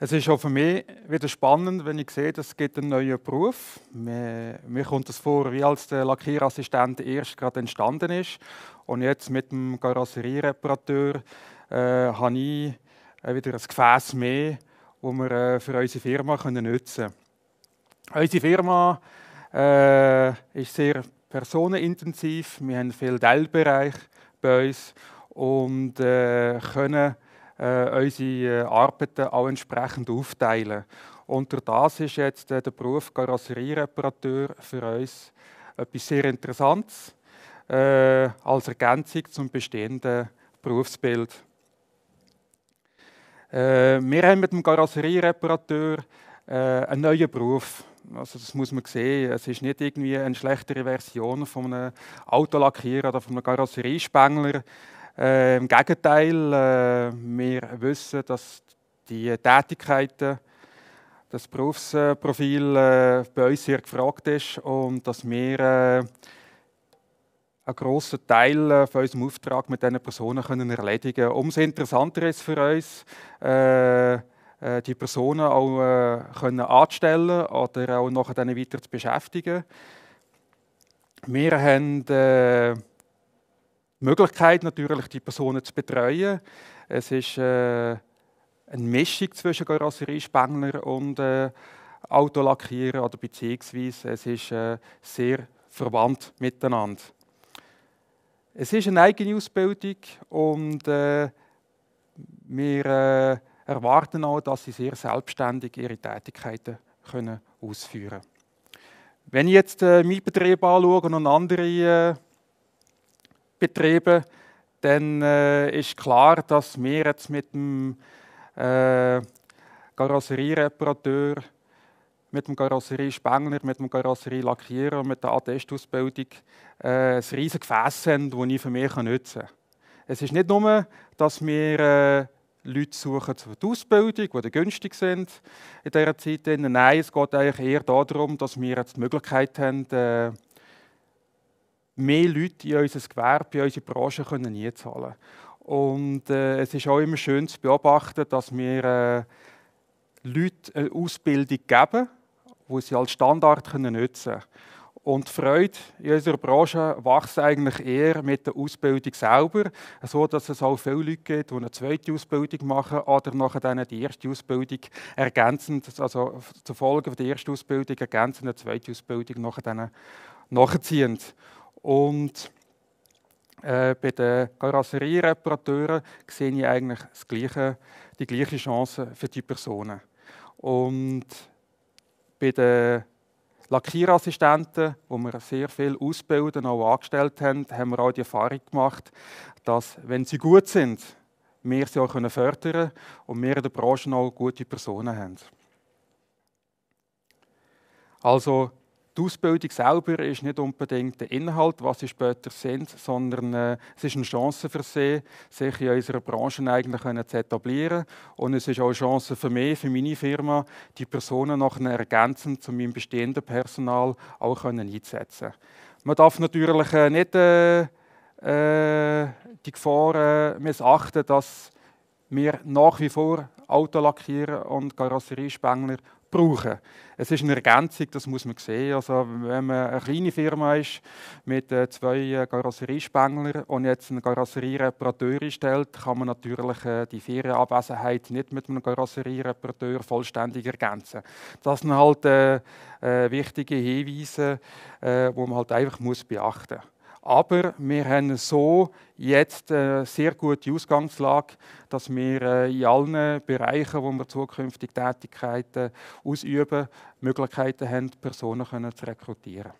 Es ist auch für mich wieder spannend, wenn ich sehe, dass es gibt einen neuen Beruf gibt. Mir, kommt es vor, wie als der Lackierassistent erst gerade entstanden ist. Und jetzt mit dem Karosseriereparateur äh, habe ich äh, wieder ein Gefäß mehr, das wir äh, für unsere Firma können nutzen können. Unsere Firma äh, ist sehr personenintensiv. Wir haben viel Teilbereich bei uns und äh, können äh, unsere äh, Arbeiten auch entsprechend aufteilen. Unter das ist jetzt äh, der Beruf Karosseriereparateur für uns etwas sehr Interessantes äh, als Ergänzung zum bestehenden Berufsbild. Äh, wir haben mit dem Karosseriereparateur äh, einen neuen Beruf. Also das muss man sehen. Es ist nicht irgendwie eine schlechtere Version von einem Autolackierer oder von einem Karosseriespengler. Äh, Im Gegenteil, äh, wir wissen, dass die Tätigkeiten, das Berufsprofil äh, bei uns sehr gefragt ist und dass wir äh, einen grossen Teil äh, von unserem Auftrag mit diesen Personen können erledigen können. Umso interessanter ist für uns, äh, die Personen auch können anzustellen oder auch nachher weiter zu beschäftigen. Wir haben Möglichkeit natürlich, die Personen zu betreuen. Es ist äh, eine Mischung zwischen Karosseriespengler und äh, Autolackierer oder beziehungsweise es ist äh, sehr verwandt miteinander. Es ist eine eigene Ausbildung und äh, wir äh, erwarten auch, dass sie sehr selbstständig ihre Tätigkeiten können ausführen können. Wenn ich jetzt äh, meinen Betrieb anschaue und andere äh, betrieben, dann äh, ist klar, dass wir jetzt mit dem äh, Karosseriereparateur, mit dem Karosseriespengler, mit dem Karosserielackierer, mit der Attestausbildung äh, ein riesiges Gefäß haben, das ich für mich nutzen kann. Es ist nicht nur, dass wir äh, Leute suchen für die Ausbildung, die günstig sind in dieser Zeit. Nein, es geht eigentlich eher darum, dass wir jetzt die Möglichkeit haben, äh, mehr Leute in unser Gewerbe, in unsere Branche können nie zahlen. Und äh, es ist auch immer schön zu beobachten, dass wir äh, Leuten eine Ausbildung geben, die sie als Standard können nutzen können. Und die Freude in unserer Branche wächst eigentlich eher mit der Ausbildung selber, so dass es auch viele Leute gibt, die eine zweite Ausbildung machen oder nachher dann die erste Ausbildung ergänzend, also zur Folge der ersten Ausbildung ergänzend eine zweite Ausbildung nachher dann nachziehen. Und äh, bei den Karosseriereparateuren sehe ich eigentlich gleiche, die gleiche Chance für die Personen. Und bei den Lackierassistenten, wo wir sehr viel ausbilden, auch angestellt haben, haben wir auch die Erfahrung gemacht, dass, wenn sie gut sind, wir sie auch fördern können und wir in der Branche auch gute Personen haben. Also die Ausbildung selber ist nicht unbedingt der Inhalt, was sie später sind, sondern äh, es ist eine Chance für sie, sich in unserer Branche eigentlich zu etablieren. Und es ist auch eine Chance für mich, für meine Firma, die Personen noch ergänzend zu meinem bestehenden Personal auch können einzusetzen. Man darf natürlich äh, nicht äh, äh, die Gefahr äh, missachten, dass wir nach wie vor Autolackierer und Karosseriespengler brauchen. Es ist eine Ergänzung, das muss man sehen. Also, wenn man eine kleine Firma ist mit äh, zwei äh, und jetzt einen Karosseriereparateur einstellt, kann man natürlich äh, die Ferienabwesenheit nicht mit einem Karosseriereparateur vollständig ergänzen. Das sind halt äh, äh, wichtige Hinweise, äh, die man halt einfach muss beachten muss. Aber wir haben so jetzt eine äh, sehr gute Ausgangslage, dass wir äh, in allen Bereichen, wo wir zukünftig Tätigkeiten ausüben, Möglichkeiten haben, Personen zu rekrutieren.